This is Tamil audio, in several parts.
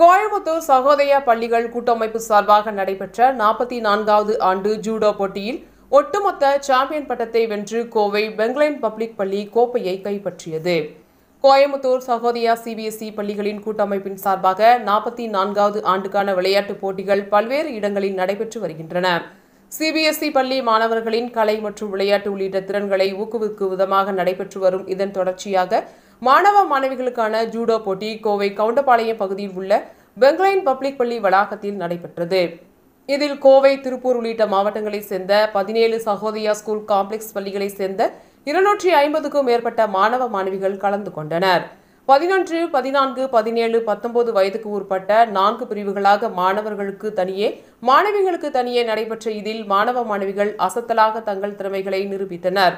கோயம்புத்தூர் சகோதய பள்ளிகள் கூட்டமைப்பு சார்பாக நடைபெற்ற நாற்பத்தி நான்காவது ஆண்டு ஜூடோ போட்டியில் ஒட்டுமொத்த சாம்பியன் பட்டத்தை வென்று கோவை பெங்லைன் பப்ளிக் பள்ளி கோப்பையை கைப்பற்றியது கோயம்புத்தூர் சகோதயா சிபிஎஸ்இ பள்ளிகளின் கூட்டமைப்பின் சார்பாக நாற்பத்தி நான்காவது ஆண்டுக்கான விளையாட்டுப் போட்டிகள் பல்வேறு இடங்களில் நடைபெற்று வருகின்றன சிபிஎஸ்இ பள்ளி மாணவர்களின் கலை மற்றும் விளையாட்டு உள்ளிட்ட திறன்களை ஊக்குவிக்கும் விதமாக நடைபெற்று வரும் இதன் தொடர்ச்சியாக மாணவ மாணவிகளுக்கான ஜூடோ போட்டி கோவை கவுண்டபாளையம் பகுதியில் உள்ள பெங்களைன் பப்ளிக் பள்ளி வளாகத்தில் நடைபெற்றது இதில் கோவை திருப்பூர் உள்ளிட்ட மாவட்டங்களைச் சேர்ந்த பதினேழு சகோதயா ஸ்கூல் காம்ப்ளெக்ஸ் பள்ளிகளைச் சேர்ந்த இருநூற்றி ஐம்பதுக்கும் மேற்பட்ட மாணவ மாணவிகள் கலந்து கொண்டனர் பதினொன்று பதினான்கு பதினேழு பத்தொன்பது வயதுக்கு உட்பட்ட நான்கு பிரிவுகளாக மாணவர்களுக்கு தனியே மாணவிகளுக்கு தனியே நடைபெற்ற இதில் மாணவ மாணவிகள் அசத்தலாக தங்கள் திறமைகளை நிரூபித்தனர்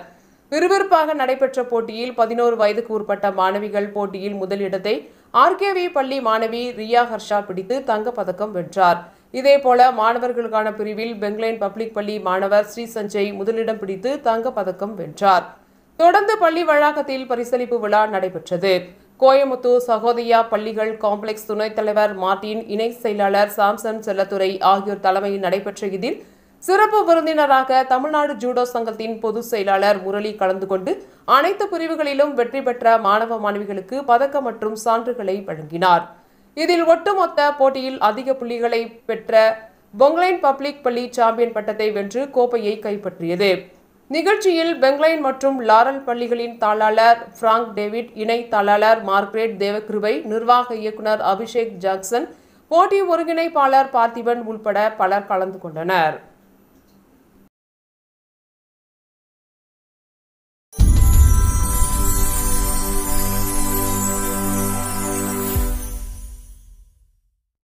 விறுவிறுப்பாக நடைபெற்ற போட்டியில் பதினோரு வயதுக்கு உட்பட்ட மாணவிகள் போட்டியில் முதலிடத்தை ஆர்கேவி பள்ளி மாணவி ரியா ஹர்ஷா பிடித்து தங்கப்பதக்கம் வென்றார் இதேபோல மாணவர்களுக்கான பிரிவில் பெங்களேன் பப்ளிக் பள்ளி மாணவர் ஸ்ரீ சஞ்சய் முதலிடம் பிடித்து தங்கப்பதக்கம் வென்றார் தொடர்ந்து பள்ளி வளாகத்தில் பரிசளிப்பு விழா நடைபெற்றது கோயமுத்தூர் சகோதயா பள்ளிகள் காம்ப்ளெக்ஸ் துணைத் தலைவர் மார்டின் இணை செயலாளர் சாம்சன் செல்லத்துறை ஆகியோர் தலைமையில் நடைபெற்ற இதில் சிறப்பு விருந்தினராக தமிழ்நாடு ஜூடோ சங்கத்தின் பொதுச் செயலாளர் முரளி கலந்து கொண்டு அனைத்து பிரிவுகளிலும் வெற்றி பெற்ற மாணவ மாணவிகளுக்கு பதக்கம் மற்றும் சான்றுகளை வழங்கினார் இதில் ஒட்டுமொத்த போட்டியில் அதிக புள்ளிகளை பெற்ற பொங்லைன் பப்ளிக் பள்ளி சாம்பியன் பட்டத்தை வென்று கோப்பையை கைப்பற்றியது நிகழ்ச்சியில் பெங்லைன் மற்றும் லாரல் பள்ளிகளின் தாளாளர் பிராங்க் டேவிட் இணை தாளாளர் மார்க்ரேட் தேவகிருபை நிர்வாக இயக்குனர் அபிஷேக் ஜாக்சன் போட்டி ஒருங்கிணைப்பாளர் பார்த்திபன் உள்பட பலர் கலந்து கொண்டனர்